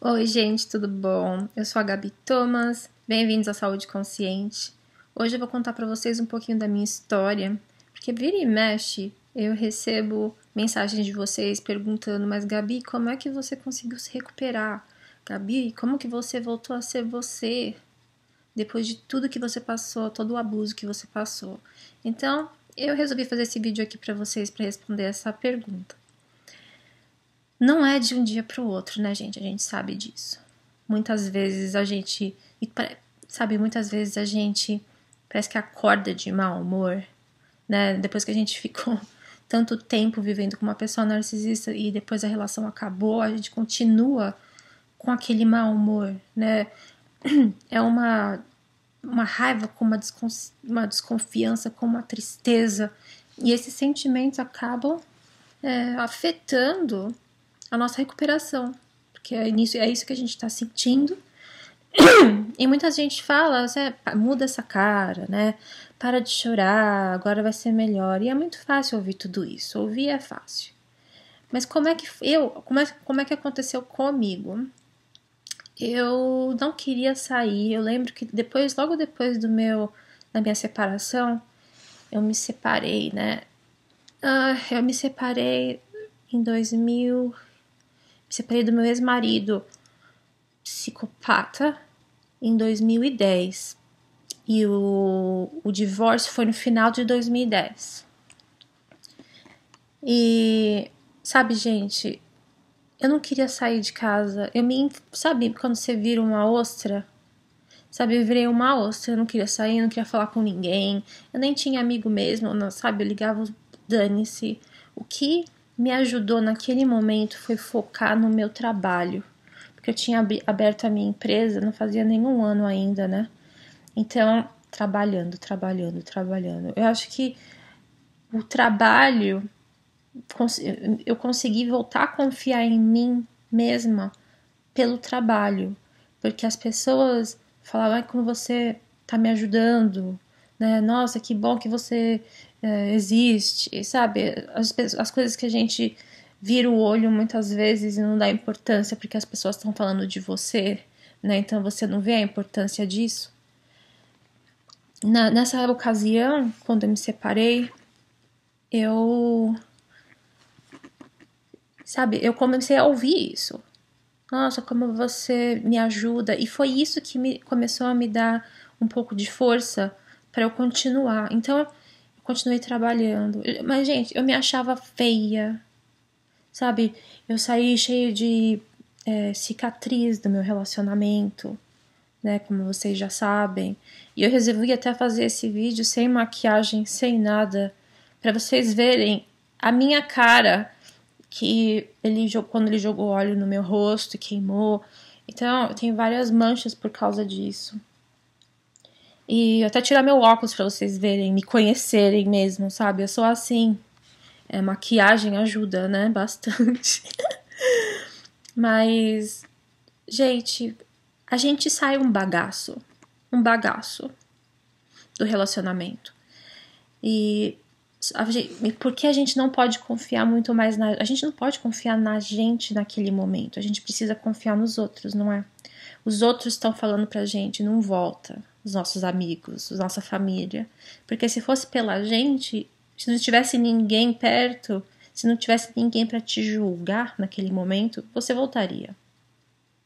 Oi, gente, tudo bom? Eu sou a Gabi Thomas. Bem-vindos à Saúde Consciente. Hoje eu vou contar para vocês um pouquinho da minha história, porque vira e mexe eu recebo mensagens de vocês perguntando: "Mas Gabi, como é que você conseguiu se recuperar? Gabi, como que você voltou a ser você depois de tudo que você passou, todo o abuso que você passou?". Então, eu resolvi fazer esse vídeo aqui para vocês para responder essa pergunta não é de um dia para o outro, né, gente? A gente sabe disso. Muitas vezes a gente, sabe, muitas vezes a gente parece que acorda de mau humor, né? Depois que a gente ficou tanto tempo vivendo com uma pessoa narcisista e depois a relação acabou, a gente continua com aquele mau humor, né? É uma uma raiva, com uma, descon uma desconfiança, com uma tristeza. E esses sentimentos acabam é, afetando a nossa recuperação, porque é, nisso, é isso que a gente está sentindo. E muita gente fala, muda essa cara, né? Para de chorar, agora vai ser melhor. E é muito fácil ouvir tudo isso, ouvir é fácil. Mas como é que eu, como é, como é que aconteceu comigo? Eu não queria sair. Eu lembro que depois, logo depois do meu, da minha separação, eu me separei, né? Ah, eu me separei em 2000 me separei do meu ex-marido, psicopata, em 2010. E o, o divórcio foi no final de 2010. E, sabe, gente, eu não queria sair de casa. Eu me. Sabe quando você vira uma ostra? Sabe, eu virei uma ostra. Eu não queria sair, eu não queria falar com ninguém. Eu nem tinha amigo mesmo, não, sabe? Eu ligava os dane-se. O que me ajudou naquele momento foi focar no meu trabalho. Porque eu tinha aberto a minha empresa, não fazia nenhum ano ainda, né? Então, trabalhando, trabalhando, trabalhando. Eu acho que o trabalho, eu consegui voltar a confiar em mim mesma pelo trabalho. Porque as pessoas falavam, ai, como você tá me ajudando, né? Nossa, que bom que você uh, existe, sabe? As, as coisas que a gente vira o olho muitas vezes e não dá importância porque as pessoas estão falando de você, né? Então você não vê a importância disso. Na, nessa ocasião, quando eu me separei, eu. Sabe, eu comecei a ouvir isso. Nossa, como você me ajuda. E foi isso que me, começou a me dar um pouco de força para eu continuar. Então, continuei trabalhando. Mas, gente, eu me achava feia, sabe? Eu saí cheia de é, cicatriz do meu relacionamento, né? Como vocês já sabem. E eu resolvi até fazer esse vídeo sem maquiagem, sem nada, para vocês verem a minha cara que ele quando ele jogou óleo no meu rosto queimou. Então, eu tenho várias manchas por causa disso. E até tirar meu óculos para vocês verem, me conhecerem mesmo, sabe? Eu sou assim. É, maquiagem ajuda, né? Bastante. Mas, gente, a gente sai um bagaço. Um bagaço do relacionamento. E gente, porque a gente não pode confiar muito mais na. A gente não pode confiar na gente naquele momento. A gente precisa confiar nos outros, não é? Os outros estão falando pra gente, não volta, os nossos amigos, nossa família. Porque se fosse pela gente, se não tivesse ninguém perto, se não tivesse ninguém para te julgar naquele momento, você voltaria.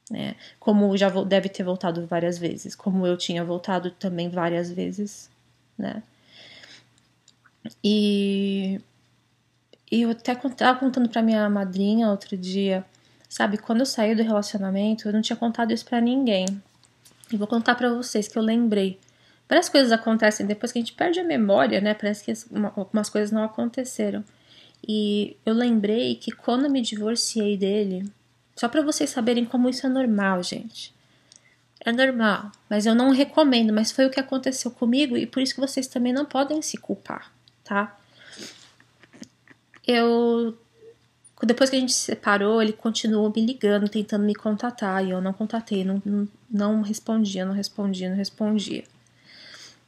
Né? Como já deve ter voltado várias vezes, como eu tinha voltado também várias vezes, né? E, e eu até estava contando para minha madrinha outro dia Sabe, quando eu saí do relacionamento, eu não tinha contado isso para ninguém. E vou contar para vocês que eu lembrei. Várias coisas acontecem depois que a gente perde a memória, né? Parece que algumas coisas não aconteceram. E eu lembrei que quando eu me divorciei dele, só para vocês saberem como isso é normal, gente. É normal, mas eu não recomendo, mas foi o que aconteceu comigo e por isso que vocês também não podem se culpar, tá? Eu depois que a gente se separou, ele continuou me ligando, tentando me contatar, e eu não contatei, não, não, respondia, não respondia, não respondia.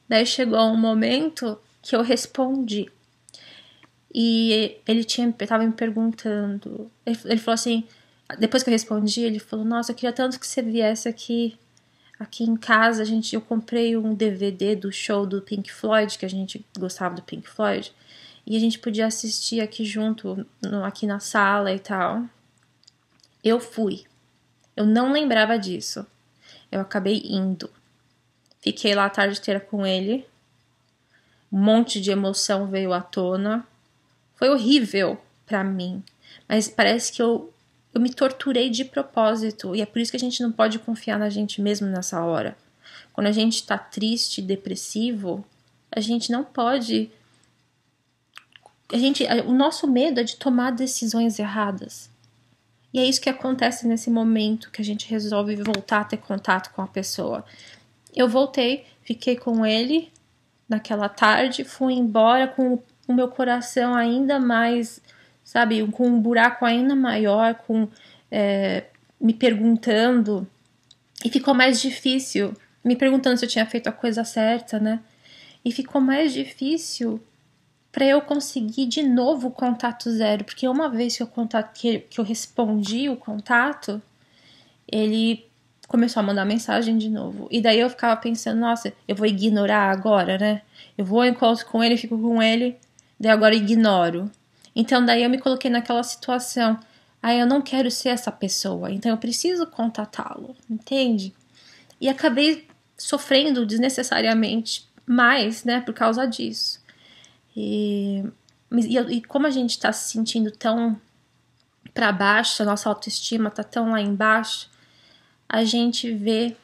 Daí chegou um momento que eu respondi. E ele tinha, me perguntando. Ele, ele, falou assim, depois que eu respondi, ele falou: "Nossa, eu queria tanto que você viesse aqui aqui em casa. A gente eu comprei um DVD do show do Pink Floyd, que a gente gostava do Pink Floyd e a gente podia assistir aqui junto, no, aqui na sala e tal. Eu fui. Eu não lembrava disso. Eu acabei indo. Fiquei lá a tarde inteira com ele. Um monte de emoção veio à tona. Foi horrível para mim, mas parece que eu eu me torturei de propósito e é por isso que a gente não pode confiar na gente mesmo nessa hora. Quando a gente tá triste, depressivo, a gente não pode a gente, o nosso medo é de tomar decisões erradas. E é isso que acontece nesse momento que a gente resolve voltar a ter contato com a pessoa. Eu voltei, fiquei com ele naquela tarde, fui embora com o meu coração ainda mais, sabe, com um buraco ainda maior, com é, me perguntando. E ficou mais difícil, me perguntando se eu tinha feito a coisa certa, né? E ficou mais difícil para eu conseguir de novo o contato zero, porque uma vez que eu, contato, que, que eu respondi o contato, ele começou a mandar mensagem de novo. E daí eu ficava pensando, nossa, eu vou ignorar agora, né? Eu vou, encontro com ele, fico com ele, daí agora ignoro. Então daí eu me coloquei naquela situação. Aí ah, eu não quero ser essa pessoa, então eu preciso contatá-lo, entende? E acabei sofrendo desnecessariamente mais, né, por causa disso. E, e, e como a gente está se sentindo tão para baixo, a nossa autoestima está tão lá embaixo, a gente vê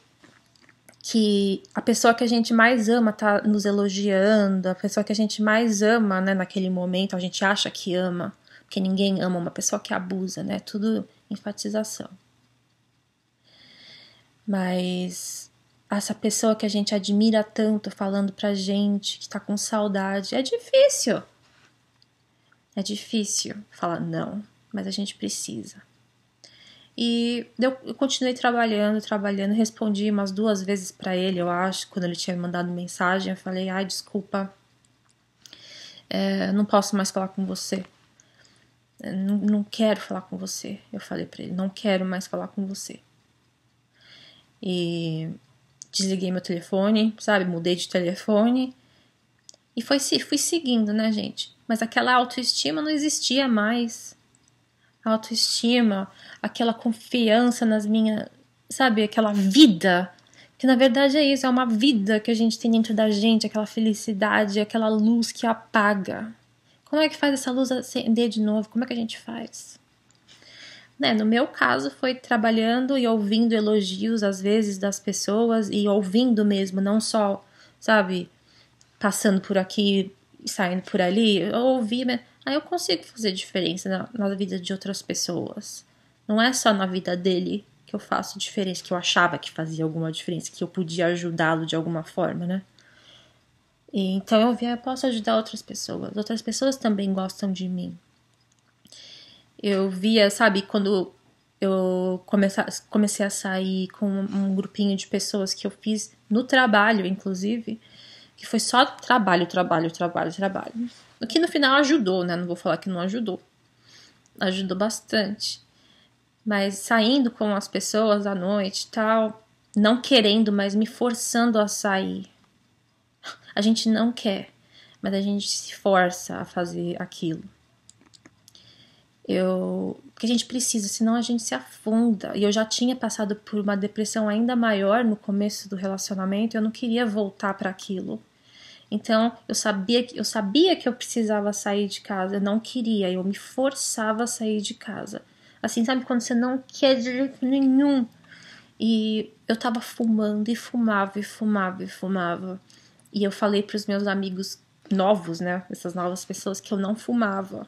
que a pessoa que a gente mais ama tá nos elogiando, a pessoa que a gente mais ama, né, naquele momento, a gente acha que ama, porque ninguém ama uma pessoa que abusa, né? Tudo enfatização. Mas essa pessoa que a gente admira tanto falando pra gente que tá com saudade. É difícil. É difícil falar não, mas a gente precisa. E eu, continuei trabalhando, trabalhando, respondi umas duas vezes para ele, eu acho, quando ele tinha me mandado mensagem. Eu falei: ai, desculpa, é, não posso mais falar com você. É, não, não quero falar com você. Eu falei para ele: não quero mais falar com você. E desliguei meu telefone, sabe? Mudei de telefone. E foi, fui seguindo, né, gente? Mas aquela autoestima não existia mais. A autoestima, aquela confiança nas minhas. Sabe? Aquela vida. Que na verdade é isso, é uma vida que a gente tem dentro da gente, aquela felicidade, aquela luz que apaga. Como é que faz essa luz acender de novo? Como é que a gente faz? né, no meu caso foi trabalhando e ouvindo elogios às vezes das pessoas e ouvindo mesmo, não só, sabe, passando por aqui e saindo por ali, eu ouvi, né, aí eu consigo fazer diferença na, na vida de outras pessoas. Não é só na vida dele que eu faço diferença, que eu achava que fazia alguma diferença, que eu podia ajudá-lo de alguma forma, né? E, então eu vi, eu posso ajudar outras pessoas. Outras pessoas também gostam de mim. Eu via, sabe, quando eu comecei a sair com um grupinho de pessoas que eu fiz no trabalho, inclusive, que foi só trabalho, trabalho, trabalho, trabalho. O que no final ajudou, né? Não vou falar que não ajudou. Ajudou bastante. Mas saindo com as pessoas à noite e tal, não querendo, mas me forçando a sair. A gente não quer, mas a gente se força a fazer aquilo. Eu, porque a gente precisa, senão a gente se afunda. E eu já tinha passado por uma depressão ainda maior no começo do relacionamento, eu não queria voltar para aquilo. Então, eu sabia que eu sabia que eu precisava sair de casa, eu não queria, eu me forçava a sair de casa. Assim, sabe quando você não quer de jeito nenhum? E eu tava fumando e fumava e fumava e fumava. E eu falei para os meus amigos novos, né, essas novas pessoas que eu não fumava,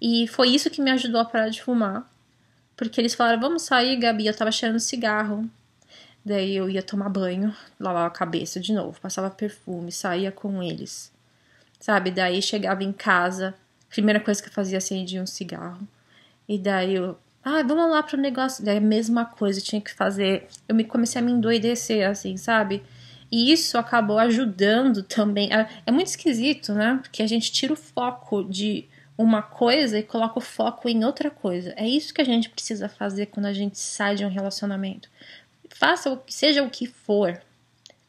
e foi isso que me ajudou a parar de fumar. Porque eles falaram, vamos sair, Gabi. Eu tava cheirando cigarro. Daí eu ia tomar banho, lavava a cabeça de novo, passava perfume, saía com eles. Sabe? Daí chegava em casa, primeira coisa que eu fazia acendia um cigarro. E daí eu, ah, vamos lá pro negócio. Daí a mesma coisa, eu tinha que fazer. Eu me comecei a me endoidecer, assim, sabe? E isso acabou ajudando também. É, é muito esquisito, né? Porque a gente tira o foco de uma coisa e coloca o foco em outra coisa. É isso que a gente precisa fazer quando a gente sai de um relacionamento. Faça o seja o que for,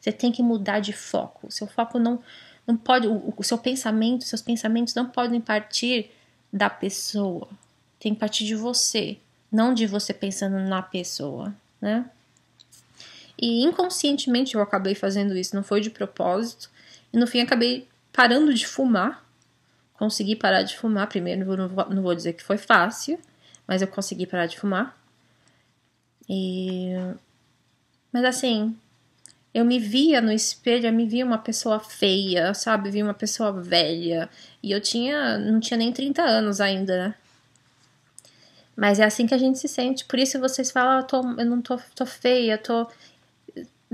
você tem que mudar de foco. O seu foco não não pode o, o seu pensamento, seus pensamentos não podem partir da pessoa. Tem que partir de você, não de você pensando na pessoa, né? E inconscientemente eu acabei fazendo isso, não foi de propósito. E no fim acabei parando de fumar consegui parar de fumar. Primeiro, não vou, não vou dizer que foi fácil, mas eu consegui parar de fumar. E... Mas assim, eu me via no espelho, eu me via uma pessoa feia, sabe? Eu via uma pessoa velha. E eu tinha. não tinha nem 30 anos ainda, né? Mas é assim que a gente se sente. Por isso vocês falam, ah, eu, tô, eu não tô, tô feia, tô.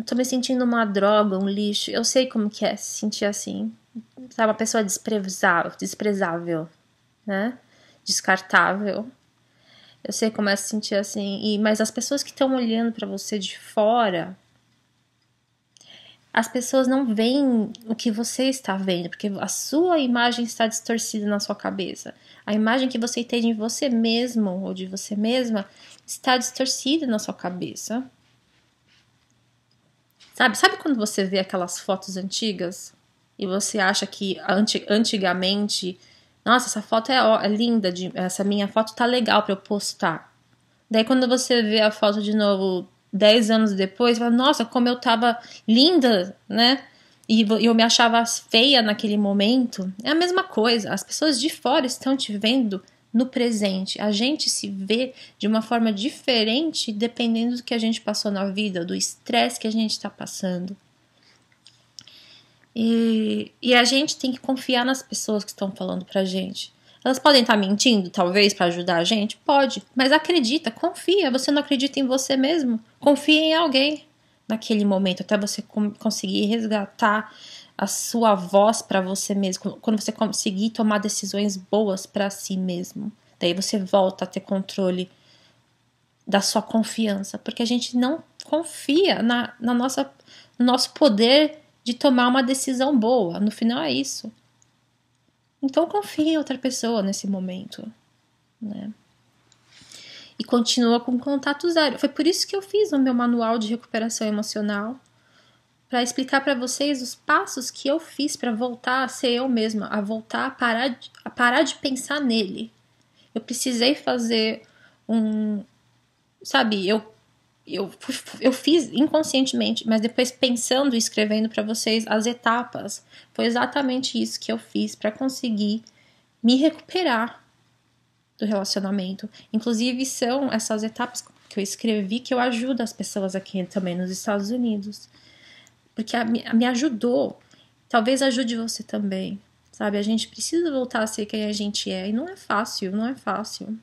tô me sentindo uma droga, um lixo. Eu sei como que é se sentir assim sabe, uma pessoa desprezável, desprezável, né? Descartável. Eu sei como é se sentir assim, e, mas as pessoas que estão olhando para você de fora, as pessoas não veem o que você está vendo, porque a sua imagem está distorcida na sua cabeça. A imagem que você tem de você mesmo ou de você mesma está distorcida na sua cabeça. Sabe, sabe quando você vê aquelas fotos antigas e você acha que anti, antigamente, nossa, essa foto é, ó, é linda, de, essa minha foto tá legal para eu postar. Daí quando você vê a foto de novo 10 anos depois, fala, nossa, como eu tava linda, né? E eu me achava feia naquele momento. É a mesma coisa. As pessoas de fora estão te vendo no presente. A gente se vê de uma forma diferente dependendo do que a gente passou na vida, do estresse que a gente está passando. E, e a gente tem que confiar nas pessoas que estão falando pra gente. Elas podem estar tá mentindo, talvez, para ajudar a gente? Pode. Mas acredita, confia. Você não acredita em você mesmo? Confia em alguém naquele momento, até você conseguir resgatar a sua voz para você mesmo, quando você conseguir tomar decisões boas para si mesmo. Daí você volta a ter controle da sua confiança, porque a gente não confia na, na nossa, no nosso poder de tomar uma decisão boa. No final é isso. Então confie em outra pessoa nesse momento, né? E continua com contato zero. Foi por isso que eu fiz o meu manual de recuperação emocional para explicar para vocês os passos que eu fiz para voltar a ser eu mesma, a voltar a parar, a parar de pensar nele. Eu precisei fazer um, sabe, eu eu, eu fiz inconscientemente, mas depois pensando e escrevendo para vocês as etapas, foi exatamente isso que eu fiz para conseguir me recuperar do relacionamento. Inclusive, são essas etapas que eu escrevi que eu ajudo as pessoas aqui também nos Estados Unidos, porque a, a, me ajudou. Talvez ajude você também, sabe? A gente precisa voltar a ser quem a gente é, e não é fácil, não é fácil.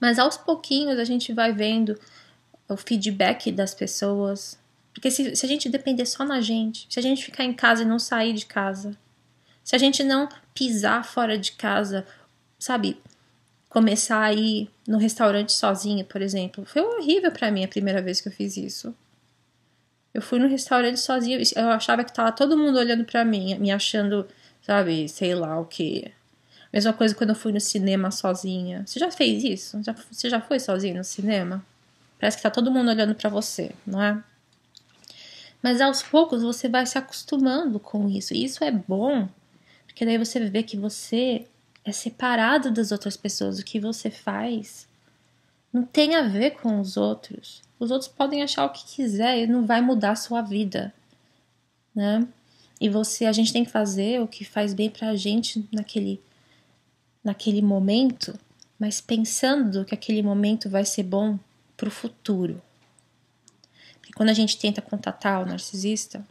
Mas aos pouquinhos a gente vai vendo o feedback das pessoas. Porque se, se a gente depender só na gente, se a gente ficar em casa e não sair de casa, se a gente não pisar fora de casa, sabe, começar a ir no restaurante sozinha, por exemplo, foi horrível para mim a primeira vez que eu fiz isso. Eu fui no restaurante sozinha, eu achava que tava todo mundo olhando para mim, me achando, sabe, sei lá o que. Mesma coisa quando eu fui no cinema sozinha. Você já fez isso? Já, você já foi sozinha no cinema? Parece que tá todo mundo olhando para você, não é? Mas aos poucos você vai se acostumando com isso. E isso é bom, porque daí você vê que você é separado das outras pessoas. O que você faz não tem a ver com os outros. Os outros podem achar o que quiser e não vai mudar a sua vida, né? E você, a gente tem que fazer o que faz bem pra gente naquele naquele momento, mas pensando que aquele momento vai ser bom para o futuro. Porque quando a gente tenta contatar o narcisista,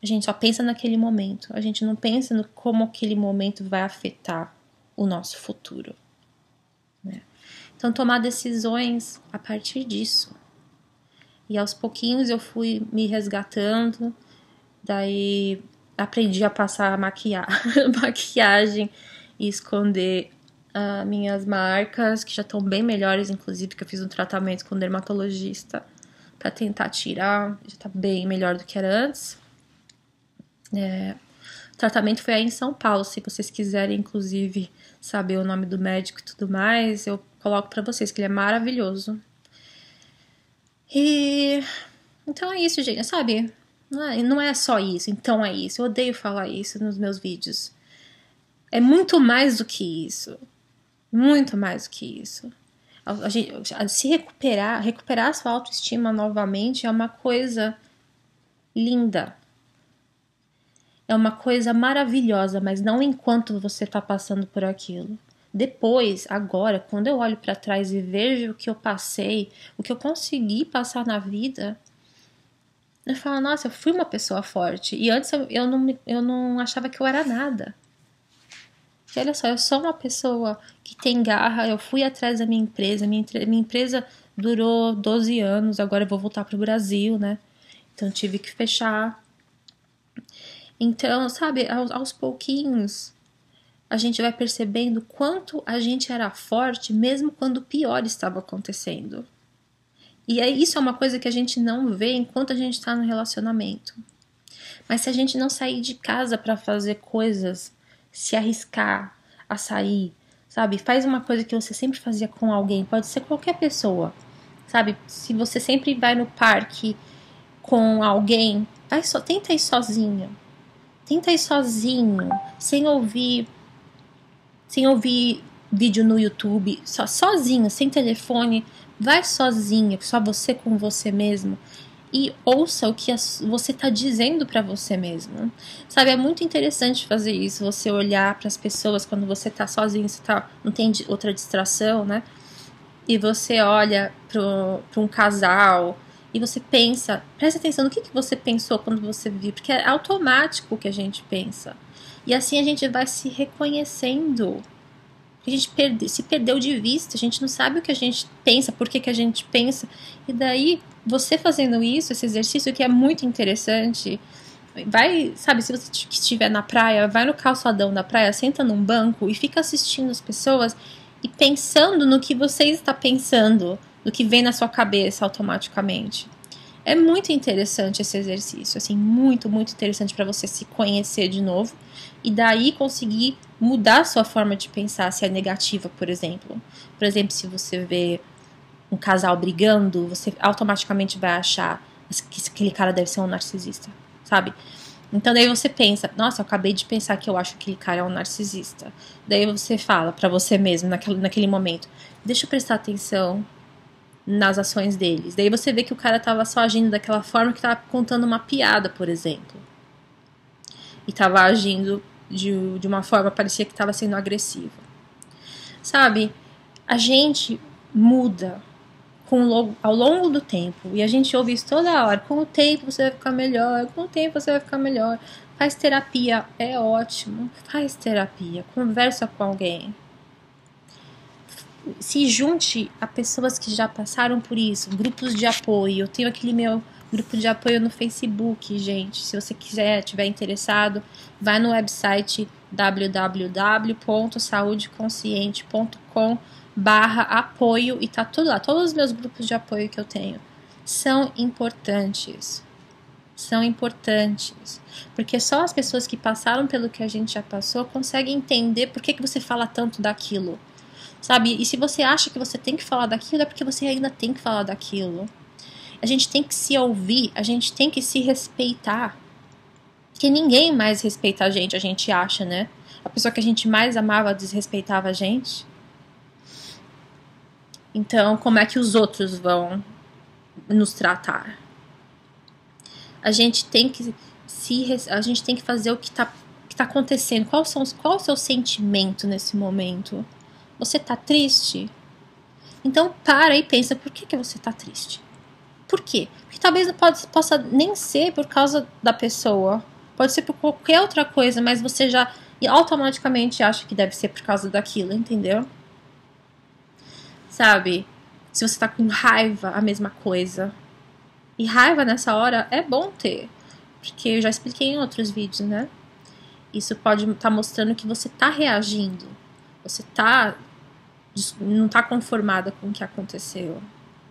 a gente só pensa naquele momento, a gente não pensa no como aquele momento vai afetar o nosso futuro. Né? Então, tomar decisões a partir disso. E aos pouquinhos eu fui me resgatando, daí aprendi a passar a maquiar, maquiagem e esconder uh, minhas marcas, que já estão bem melhores, inclusive, que eu fiz um tratamento com um dermatologista para tentar tirar, já tá bem melhor do que era antes. É, o tratamento foi aí em São Paulo, se vocês quiserem, inclusive, saber o nome do médico e tudo mais, eu coloco para vocês, que ele é maravilhoso. E então é isso, gente, sabe? Não é, não é só isso, então é isso. Eu odeio falar isso nos meus vídeos. É muito mais do que isso muito mais do que isso. A gente, a se recuperar, recuperar a sua autoestima novamente é uma coisa linda. É uma coisa maravilhosa, mas não enquanto você está passando por aquilo. Depois, agora, quando eu olho para trás e vejo o que eu passei, o que eu consegui passar na vida, eu falo, nossa, eu fui uma pessoa forte. E antes eu, eu, não, eu não achava que eu era nada que olha só, eu sou uma pessoa que tem garra, eu fui atrás da minha empresa, minha, minha empresa durou 12 anos, agora eu vou voltar para o Brasil, né? Então tive que fechar. Então, sabe, aos, aos pouquinhos a gente vai percebendo quanto a gente era forte mesmo quando o pior estava acontecendo. E isso é uma coisa que a gente não vê enquanto a gente está no relacionamento. Mas se a gente não sair de casa para fazer coisas se arriscar a sair, sabe? Faz uma coisa que você sempre fazia com alguém, pode ser qualquer pessoa, sabe? Se você sempre vai no parque com alguém, vai só, tenta ir sozinho. Tenta ir sozinho, sem ouvir sem ouvir vídeo no YouTube, só sozinho, sem telefone, vai sozinho, só você com você mesmo e ouça o que você está dizendo para você mesmo Sabe, é muito interessante fazer isso, você olhar para as pessoas quando você está sozinho, você tá, não tem outra distração, né? E você olha para um casal e você pensa, presta atenção no que, que você pensou quando você viu, porque é automático o que a gente pensa. E assim a gente vai se reconhecendo a gente perde, se perdeu de vista, a gente não sabe o que a gente pensa, por que, que a gente pensa. E daí, você fazendo isso, esse exercício que é muito interessante, vai, sabe, se você estiver na praia, vai no calçadão da praia, senta num banco e fica assistindo as pessoas e pensando no que você está pensando, no que vem na sua cabeça automaticamente. É muito interessante esse exercício, assim, muito, muito interessante para você se conhecer de novo e daí conseguir mudar sua forma de pensar se é negativa, por exemplo. Por exemplo, se você vê um casal brigando, você automaticamente vai achar que aquele cara deve ser um narcisista, sabe? Então daí você pensa, nossa, eu acabei de pensar que eu acho que aquele cara é um narcisista. Daí você fala para você mesmo naquele, naquele momento, deixa eu prestar atenção nas ações deles. Daí você vê que o cara tava só agindo daquela forma que tava contando uma piada, por exemplo. E tava agindo de, de uma forma, parecia que estava sendo agressiva. Sabe, a gente muda com, ao longo do tempo, e a gente ouve isso toda hora: com o tempo você vai ficar melhor, com o tempo você vai ficar melhor. Faz terapia, é ótimo. Faz terapia, conversa com alguém. Se junte a pessoas que já passaram por isso, grupos de apoio. Eu tenho aquele meu grupo de apoio no Facebook, gente. Se você quiser, tiver interessado, vai no website www.saudeconsciente.com barra apoio e tá tudo lá. Todos os meus grupos de apoio que eu tenho são importantes. São importantes. Porque só as pessoas que passaram pelo que a gente já passou conseguem entender por que, que você fala tanto daquilo. Sabe? E se você acha que você tem que falar daquilo, é porque você ainda tem que falar daquilo a gente tem que se ouvir, a gente tem que se respeitar. Porque ninguém mais respeita a gente, a gente acha, né? A pessoa que a gente mais amava desrespeitava a gente. Então, como é que os outros vão nos tratar? A gente tem que se a gente tem que fazer o que está que tá acontecendo. Qual, são, qual é o seu sentimento nesse momento? Você está triste? Então para e pensa por que, que você está triste. Por quê? Porque talvez pode, possa nem ser por causa da pessoa, pode ser por qualquer outra coisa, mas você já automaticamente acha que deve ser por causa daquilo, entendeu? Sabe? Se você tá com raiva, a mesma coisa. E raiva nessa hora é bom ter, porque eu já expliquei em outros vídeos, né? Isso pode estar tá mostrando que você tá reagindo, você tá não tá conformada com o que aconteceu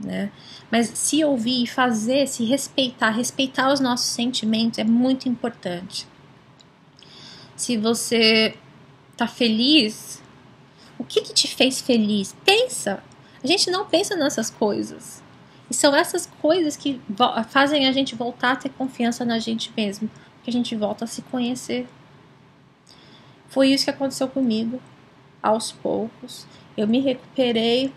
né? Mas se ouvir e fazer, se respeitar, respeitar os nossos sentimentos é muito importante. Se você tá feliz, o que que te fez feliz? Pensa. A gente não pensa nessas coisas. E são essas coisas que fazem a gente voltar a ter confiança na gente mesmo, que a gente volta a se conhecer. Foi isso que aconteceu comigo, aos poucos. Eu me recuperei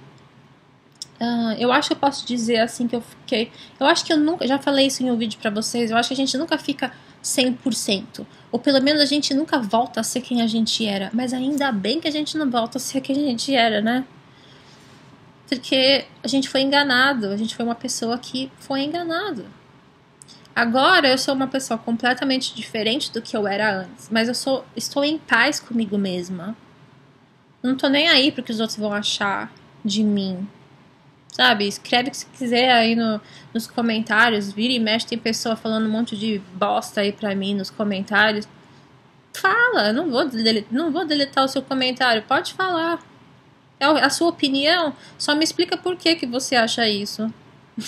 ah, eu acho que eu posso dizer assim que eu fiquei. Eu acho que eu nunca. Já falei isso em um vídeo para vocês. Eu acho que a gente nunca fica 100%. Ou pelo menos a gente nunca volta a ser quem a gente era. Mas ainda bem que a gente não volta a ser quem a gente era, né? Porque a gente foi enganado. A gente foi uma pessoa que foi enganado. Agora eu sou uma pessoa completamente diferente do que eu era antes. Mas eu sou, estou em paz comigo mesma. Não tô nem aí pro que os outros vão achar de mim. Sabe, escreve o que você quiser aí no, nos comentários. Vira e mexe, tem pessoa falando um monte de bosta aí pra mim nos comentários. Fala, não vou, deletar, não vou deletar o seu comentário, pode falar. É a sua opinião, só me explica por que, que você acha isso.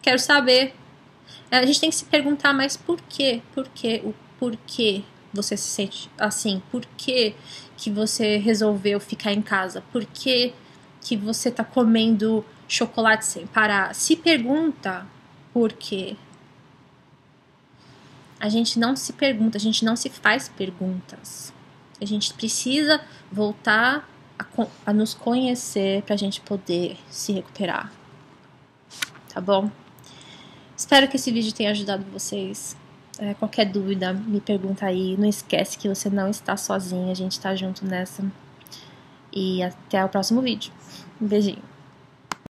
Quero saber. É, a gente tem que se perguntar, mais por quê? Por quê? O porquê você se sente assim? Por que, que você resolveu ficar em casa? Por que, que você tá comendo chocolate sem parar, se pergunta por quê. A gente não se pergunta, a gente não se faz perguntas. A gente precisa voltar a, a nos conhecer para a gente poder se recuperar. Tá bom? Espero que esse vídeo tenha ajudado vocês. É, qualquer dúvida, me pergunta aí. Não esquece que você não está sozinha, a gente está junto nessa. E até o próximo vídeo. Um beijinho.